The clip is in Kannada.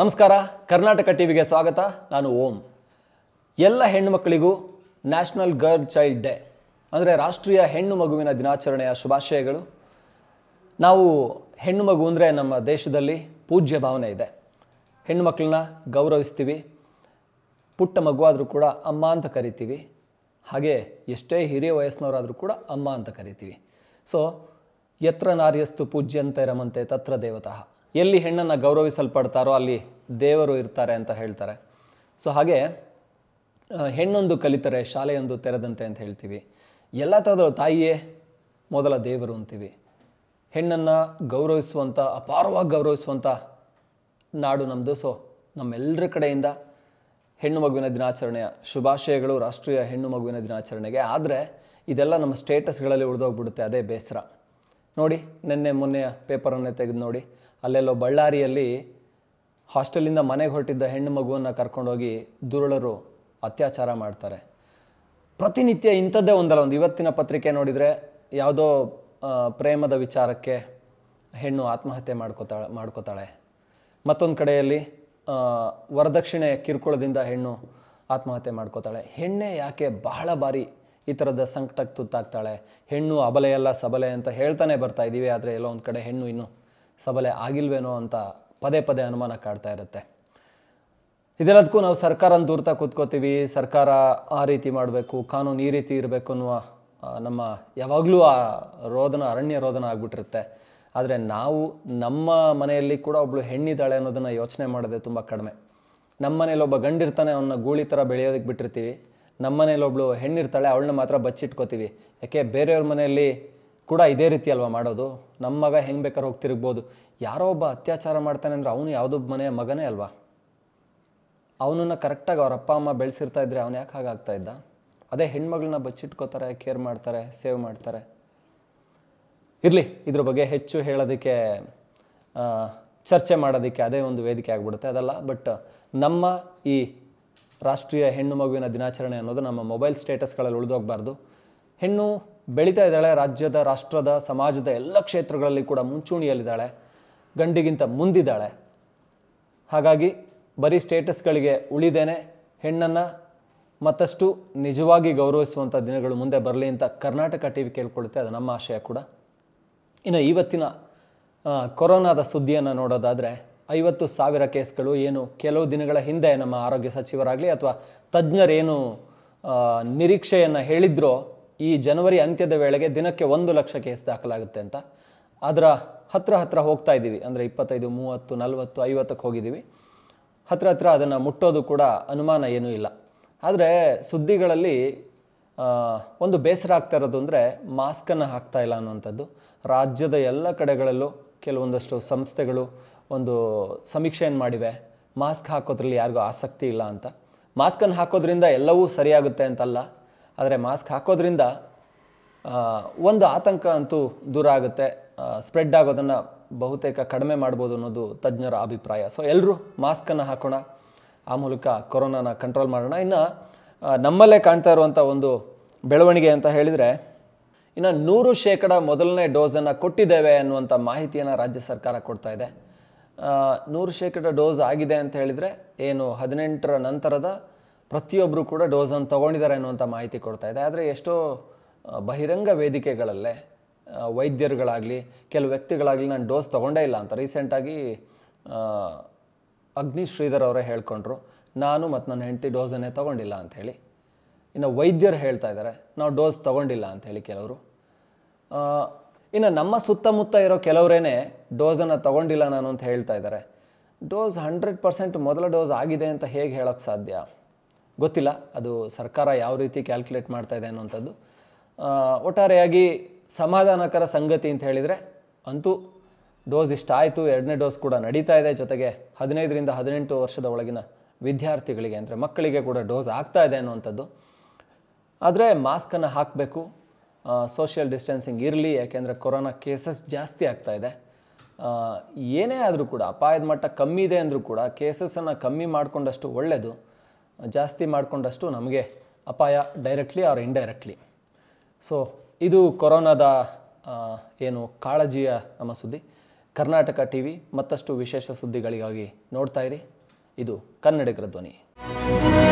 ನಮಸ್ಕಾರ ಕರ್ನಾಟಕ ಟಿವಿಗೆ ಸ್ವಾಗತ ನಾನು ಓಂ ಎಲ್ಲ ಹೆಣ್ಣುಮಕ್ಕಳಿಗೂ ನ್ಯಾಷನಲ್ ಗರ್ಲ್ ಚೈಲ್ಡ್ ಡೇ ಅಂದರೆ ರಾಷ್ಟ್ರೀಯ ಹೆಣ್ಣು ಮಗುವಿನ ದಿನಾಚರಣೆಯ ಶುಭಾಶಯಗಳು ನಾವು ಹೆಣ್ಣು ಮಗು ಅಂದರೆ ನಮ್ಮ ದೇಶದಲ್ಲಿ ಪೂಜ್ಯ ಭಾವನೆ ಇದೆ ಹೆಣ್ಣು ಮಕ್ಕಳನ್ನ ಗೌರವಿಸ್ತೀವಿ ಪುಟ್ಟ ಮಗುವಾದರೂ ಕೂಡ ಅಮ್ಮ ಅಂತ ಕರಿತೀವಿ ಹಾಗೆ ಎಷ್ಟೇ ಹಿರಿಯ ವಯಸ್ಸಿನವರಾದರೂ ಕೂಡ ಅಮ್ಮ ಅಂತ ಕರಿತೀವಿ ಸೊ ಯತ್ರ ನಾರ್ಯಸ್ತು ಪೂಜ್ಯಂತೆ ರಮಂತೆ ತತ್ರ ದೇವತಃ ಎಲ್ಲಿ ಹೆಣ್ಣನ್ನು ಗೌರವಿಸಲ್ಪಡ್ತಾರೋ ಅಲ್ಲಿ ದೇವರು ಇರ್ತಾರೆ ಅಂತ ಹೇಳ್ತಾರೆ ಸೊ ಹಾಗೆ ಹೆಣ್ಣೊಂದು ಕಲಿತರೆ ಶಾಲೆಯೊಂದು ತೆರೆದಂತೆ ಅಂತ ಹೇಳ್ತೀವಿ ಎಲ್ಲ ಥರದ ತಾಯಿಯೇ ಮೊದಲ ದೇವರು ಅಂತೀವಿ ಹೆಣ್ಣನ್ನು ಗೌರವಿಸುವಂಥ ಅಪಾರವಾಗಿ ಗೌರವಿಸುವಂಥ ನಾಡು ನಮ್ಮದು ಸೊ ನಮ್ಮೆಲ್ಲರ ಕಡೆಯಿಂದ ಹೆಣ್ಣು ಮಗುವಿನ ದಿನಾಚರಣೆಯ ಶುಭಾಶಯಗಳು ರಾಷ್ಟ್ರೀಯ ಹೆಣ್ಣು ಮಗುವಿನ ದಿನಾಚರಣೆಗೆ ಆದರೆ ಇದೆಲ್ಲ ನಮ್ಮ ಸ್ಟೇಟಸ್ಗಳಲ್ಲಿ ಉಳಿದೋಗ್ಬಿಡುತ್ತೆ ಅದೇ ಬೇಸರ ನೋಡಿ ನಿನ್ನೆ ಮೊನ್ನೆಯ ಪೇಪರನ್ನೇ ತೆಗೆದು ನೋಡಿ ಅಲ್ಲೆಲ್ಲೋ ಬಳ್ಳಾರಿಯಲ್ಲಿ ಹಾಸ್ಟೆಲಿಂದ ಮನೆಗೆ ಹೊರಟಿದ್ದ ಹೆಣ್ಣು ಮಗುವನ್ನು ಕರ್ಕೊಂಡೋಗಿ ದುರುಳರು ಅತ್ಯಾಚಾರ ಮಾಡ್ತಾರೆ ಪ್ರತಿನಿತ್ಯ ಇಂಥದ್ದೇ ಒಂದಲ್ಲ ಒಂದು ಇವತ್ತಿನ ಪತ್ರಿಕೆ ನೋಡಿದರೆ ಯಾವುದೋ ಪ್ರೇಮದ ವಿಚಾರಕ್ಕೆ ಹೆಣ್ಣು ಆತ್ಮಹತ್ಯೆ ಮಾಡ್ಕೋತಾಳೆ ಮಾಡ್ಕೋತಾಳೆ ಮತ್ತೊಂದು ಕಡೆಯಲ್ಲಿ ವರದಕ್ಷಿಣೆ ಕಿರುಕುಳದಿಂದ ಹೆಣ್ಣು ಆತ್ಮಹತ್ಯೆ ಮಾಡ್ಕೋತಾಳೆ ಹೆಣ್ಣೆ ಯಾಕೆ ಬಹಳ ಬಾರಿ ಈ ಥರದ ಸಂಕಟಕ್ಕೆ ತುತ್ತಾಗ್ತಾಳೆ ಹೆಣ್ಣು ಅಬಲೆಯಲ್ಲ ಸಬಲೆ ಅಂತ ಹೇಳ್ತಾನೆ ಬರ್ತಾ ಇದ್ದೀವಿ ಆದರೆ ಎಲ್ಲೋ ಒಂದು ಕಡೆ ಹೆಣ್ಣು ಇನ್ನೂ ಸಬಲೆ ಆಗಿಲ್ವೇನೋ ಅಂತ ಪದೇ ಪದೇ ಅನುಮಾನ ಕಾಡ್ತಾ ಇರುತ್ತೆ ಇದೆಲ್ಲದಕ್ಕೂ ನಾವು ಸರ್ಕಾರನ ದೂರ್ತಾ ಕೂತ್ಕೋತೀವಿ ಸರ್ಕಾರ ಆ ರೀತಿ ಮಾಡಬೇಕು ಕಾನೂನು ಈ ರೀತಿ ಇರಬೇಕು ಅನ್ನುವ ನಮ್ಮ ಯಾವಾಗಲೂ ಆ ರೋದನ ಅರಣ್ಯ ರೋದನ ಆಗ್ಬಿಟ್ಟಿರುತ್ತೆ ಆದರೆ ನಾವು ನಮ್ಮ ಮನೆಯಲ್ಲಿ ಕೂಡ ಒಬ್ಬಳು ಹೆಣ್ಣಿದ್ದಾಳೆ ಅನ್ನೋದನ್ನು ಯೋಚನೆ ಮಾಡೋದೇ ತುಂಬ ಕಡಿಮೆ ನಮ್ಮ ಮನೇಲಿ ಒಬ್ಬ ಗಂಡಿರ್ತಾನೆ ಅವನ್ನ ಗೂಳಿ ಥರ ಬೆಳೆಯೋದಕ್ಕೆ ಬಿಟ್ಟಿರ್ತೀವಿ ನಮ್ಮ ಮನೇಲಿ ಒಬ್ಳು ಹೆಣ್ಣಿರ್ತಾಳೆ ಅವಳನ್ನ ಮಾತ್ರ ಬಚ್ಚಿಟ್ಕೋತೀವಿ ಯಾಕೆ ಬೇರೆಯವ್ರ ಮನೆಯಲ್ಲಿ ಕೂಡ ಇದೇ ರೀತಿ ಅಲ್ವಾ ಮಾಡೋದು ನಮ್ಮ ಮಗ ಹೆಂಗೆ ಬೇಕಾದ್ರೆ ಹೋಗಿ ತಿರುಗ್ಬೋದು ಯಾರೋ ಒಬ್ಬ ಅತ್ಯಾಚಾರ ಮಾಡ್ತಾನೆ ಅಂದರೆ ಅವನು ಯಾವುದೋ ಮನೆಯ ಮಗನೇ ಅಲ್ವಾ ಅವನನ್ನು ಕರೆಕ್ಟಾಗಿ ಅವ್ರ ಅಪ್ಪ ಅಮ್ಮ ಬೆಳೆಸಿರ್ತಾ ಇದ್ದರೆ ಅವನು ಯಾಕೆ ಹಾಗಾಗ್ತಾ ಇದ್ದ ಅದೇ ಹೆಣ್ಮಗಳನ್ನ ಬಚ್ಚಿಟ್ಕೋತಾರೆ ಕೇರ್ ಮಾಡ್ತಾರೆ ಸೇವ್ ಮಾಡ್ತಾರೆ ಇರಲಿ ಇದ್ರ ಬಗ್ಗೆ ಹೆಚ್ಚು ಹೇಳೋದಕ್ಕೆ ಚರ್ಚೆ ಮಾಡೋದಕ್ಕೆ ಅದೇ ಒಂದು ವೇದಿಕೆ ಆಗಿಬಿಡುತ್ತೆ ಅದಲ್ಲ ಬಟ್ ನಮ್ಮ ಈ ರಾಷ್ಟ್ರೀಯ ಹೆಣ್ಣು ಮಗುವಿನ ದಿನಾಚರಣೆ ಅನ್ನೋದು ನಮ್ಮ ಮೊಬೈಲ್ ಸ್ಟೇಟಸ್ಗಳಲ್ಲಿ ಉಳಿದೋಗ್ಬಾರ್ದು ಹೆಣ್ಣು ಬೆಳೀತಾ ಇದ್ದಾಳೆ ರಾಜ್ಯದ ರಾಷ್ಟ್ರದ ಸಮಾಜದ ಎಲ್ಲ ಕ್ಷೇತ್ರಗಳಲ್ಲಿ ಕೂಡ ಮುಂಚೂಣಿಯಲ್ಲಿದ್ದಾಳೆ ಗಂಡಿಗಿಂತ ಮುಂದಿದ್ದಾಳೆ ಹಾಗಾಗಿ ಬರೀ ಸ್ಟೇಟಸ್ಗಳಿಗೆ ಉಳಿದೇನೆ ಹೆಣ್ಣನ್ನು ಮತ್ತಷ್ಟು ನಿಜವಾಗಿ ಗೌರವಿಸುವಂಥ ದಿನಗಳು ಮುಂದೆ ಬರಲಿ ಅಂತ ಕರ್ನಾಟಕ ಟಿ ವಿ ಕೇಳ್ಕೊಳ್ಳುತ್ತೆ ಅದು ನಮ್ಮ ಆಶಯ ಕೂಡ ಇನ್ನು ಇವತ್ತಿನ ಕೊರೋನಾದ ಸುದ್ದಿಯನ್ನು ನೋಡೋದಾದರೆ ಐವತ್ತು ಸಾವಿರ ಕೇಸ್ಗಳು ಏನು ಕೆಲವು ದಿನಗಳ ಹಿಂದೆ ನಮ್ಮ ಆರೋಗ್ಯ ಸಚಿವರಾಗಲಿ ಅಥವಾ ತಜ್ಞರೇನು ನಿರೀಕ್ಷೆಯನ್ನು ಹೇಳಿದ್ರೋ ಈ ಜನವರಿ ಅಂತ್ಯದ ವೇಳೆಗೆ ದಿನಕ್ಕೆ ಒಂದು ಲಕ್ಷ ಕೇಸ್ ದಾಖಲಾಗುತ್ತೆ ಅಂತ ಅದರ ಹತ್ರ ಹತ್ರ ಹೋಗ್ತಾ ಇದ್ದೀವಿ ಅಂದರೆ ಇಪ್ಪತ್ತೈದು ಮೂವತ್ತು ನಲವತ್ತು ಐವತ್ತಕ್ಕೆ ಹೋಗಿದ್ದೀವಿ ಹತ್ರ ಹತ್ರ ಅದನ್ನು ಮುಟ್ಟೋದು ಕೂಡ ಅನುಮಾನ ಏನೂ ಇಲ್ಲ ಆದರೆ ಸುದ್ದಿಗಳಲ್ಲಿ ಒಂದು ಬೇಸರ ಆಗ್ತಾ ಇರೋದು ಅಂದರೆ ಮಾಸ್ಕನ್ನು ಹಾಕ್ತಾ ಇಲ್ಲ ಅನ್ನುವಂಥದ್ದು ರಾಜ್ಯದ ಎಲ್ಲ ಕಡೆಗಳಲ್ಲೂ ಕೆಲವೊಂದಷ್ಟು ಸಂಸ್ಥೆಗಳು ಒಂದು ಸಮೀಕ್ಷೆಯನ್ನು ಮಾಡಿವೆ ಮಾಸ್ಕ್ ಹಾಕೋದ್ರಲ್ಲಿ ಯಾರಿಗೂ ಆಸಕ್ತಿ ಇಲ್ಲ ಅಂತ ಮಾಸ್ಕನ್ನು ಹಾಕೋದ್ರಿಂದ ಎಲ್ಲವೂ ಸರಿಯಾಗುತ್ತೆ ಅಂತಲ್ಲ ಆದರೆ ಮಾಸ್ಕ್ ಹಾಕೋದ್ರಿಂದ ಒಂದು ಆತಂಕ ಅಂತೂ ದೂರ ಆಗುತ್ತೆ ಸ್ಪ್ರೆಡ್ ಆಗೋದನ್ನು ಬಹುತೇಕ ಕಡಿಮೆ ಮಾಡ್ಬೋದು ಅನ್ನೋದು ತಜ್ಞರ ಅಭಿಪ್ರಾಯ ಸೊ ಎಲ್ಲರೂ ಮಾಸ್ಕನ್ನು ಹಾಕೋಣ ಆ ಮೂಲಕ ಕೊರೋನಾನ ಕಂಟ್ರೋಲ್ ಮಾಡೋಣ ಇನ್ನು ನಮ್ಮಲ್ಲೇ ಕಾಣ್ತಾ ಇರುವಂಥ ಒಂದು ಬೆಳವಣಿಗೆ ಅಂತ ಹೇಳಿದರೆ ಇನ್ನು ನೂರು ಶೇಕಡ ಮೊದಲನೇ ಡೋಸನ್ನು ಕೊಟ್ಟಿದ್ದೇವೆ ಅನ್ನುವಂಥ ಮಾಹಿತಿಯನ್ನು ರಾಜ್ಯ ಸರ್ಕಾರ ಕೊಡ್ತಾ ಇದೆ ನೂರು ಶೇಕಡ ಡೋಸ್ ಆಗಿದೆ ಅಂತ ಹೇಳಿದರೆ ಏನು ಹದಿನೆಂಟರ ನಂತರದ ಪ್ರತಿಯೊಬ್ಬರು ಕೂಡ ಡೋಸನ್ನು ತೊಗೊಂಡಿದ್ದಾರೆ ಅನ್ನುವಂಥ ಮಾಹಿತಿ ಕೊಡ್ತಾ ಇದೆ ಆದರೆ ಎಷ್ಟೋ ಬಹಿರಂಗ ವೇದಿಕೆಗಳಲ್ಲೇ ವೈದ್ಯರುಗಳಾಗಲಿ ಕೆಲವು ವ್ಯಕ್ತಿಗಳಾಗಲಿ ನಾನು ಡೋಸ್ ತೊಗೊಂಡೇ ಇಲ್ಲ ಅಂತ ರೀಸೆಂಟಾಗಿ ಅಗ್ನಿ ಶ್ರೀಧರ್ ಅವರೇ ಹೇಳ್ಕೊಂಡ್ರು ನಾನು ಮತ್ತು ನನ್ನ ಹೆಂಡತಿ ಡೋಸನ್ನೇ ತೊಗೊಂಡಿಲ್ಲ ಅಂಥೇಳಿ ಇನ್ನು ವೈದ್ಯರು ಹೇಳ್ತಾ ಇದ್ದಾರೆ ನಾವು ಡೋಸ್ ತೊಗೊಂಡಿಲ್ಲ ಅಂತ ಹೇಳಿ ಕೆಲವರು ಇನ್ನು ನಮ್ಮ ಸುತ್ತಮುತ್ತ ಇರೋ ಕೆಲವರೇ ಡೋಸನ್ನು ತೊಗೊಂಡಿಲ್ಲ ನಾನು ಅಂತ ಹೇಳ್ತಾ ಇದ್ದಾರೆ ಡೋಸ್ ಹಂಡ್ರೆಡ್ ಪರ್ಸೆಂಟ್ ಮೊದಲ ಡೋಸ್ ಆಗಿದೆ ಅಂತ ಹೇಗೆ ಹೇಳೋಕ್ಕೆ ಸಾಧ್ಯ ಗೊತ್ತಿಲ್ಲ ಅದು ಸರ್ಕಾರ ಯಾವ ರೀತಿ ಕ್ಯಾಲ್ಕುಲೇಟ್ ಮಾಡ್ತಾ ಇದೆ ಅನ್ನುವಂಥದ್ದು ಒಟ್ಟಾರೆಯಾಗಿ ಸಮಾಧಾನಕರ ಸಂಗತಿ ಅಂತ ಹೇಳಿದರೆ ಅಂತೂ ಡೋಸ್ ಇಷ್ಟಾಯಿತು ಎರಡನೇ ಡೋಸ್ ಕೂಡ ನಡೀತಾ ಇದೆ ಜೊತೆಗೆ ಹದಿನೈದರಿಂದ ಹದಿನೆಂಟು ವರ್ಷದ ಒಳಗಿನ ವಿದ್ಯಾರ್ಥಿಗಳಿಗೆ ಅಂದರೆ ಮಕ್ಕಳಿಗೆ ಕೂಡ ಡೋಸ್ ಆಗ್ತಾ ಇದೆ ಅನ್ನುವಂಥದ್ದು ಆದರೆ ಮಾಸ್ಕನ್ನು ಹಾಕಬೇಕು ಸೋಷಿಯಲ್ ಡಿಸ್ಟೆನ್ಸಿಂಗ್ ಇರಲಿ ಯಾಕೆಂದರೆ ಕೊರೋನಾ ಕೇಸಸ್ ಜಾಸ್ತಿ ಆಗ್ತಾ ಇದೆ ಏನೇ ಆದರೂ ಕೂಡ ಅಪಾಯದ ಮಟ್ಟ ಕಮ್ಮಿ ಇದೆ ಅಂದರೂ ಕೂಡ ಕೇಸಸ್ಸನ್ನು ಕಮ್ಮಿ ಮಾಡಿಕೊಂಡಷ್ಟು ಒಳ್ಳೆಯದು ಜಾಸ್ತಿ ಮಾಡಿಕೊಂಡಷ್ಟು ನಮಗೆ ಅಪಾಯ ಡೈರೆಕ್ಟ್ಲಿ ಆರ್ ಇಂಡೈರೆಕ್ಟ್ಲಿ ಸೊ ಇದು ಕೊರೋನಾದ ಏನು ಕಾಳಜಿಯ ನಮ್ಮ ಸುದ್ದಿ ಕರ್ನಾಟಕ ಟಿ ವಿ ಮತ್ತಷ್ಟು ವಿಶೇಷ ಸುದ್ದಿಗಳಿಗಾಗಿ ನೋಡ್ತಾ ಇರಿ ಇದು ಕನ್ನಡಿಗರ ಧ್ವನಿ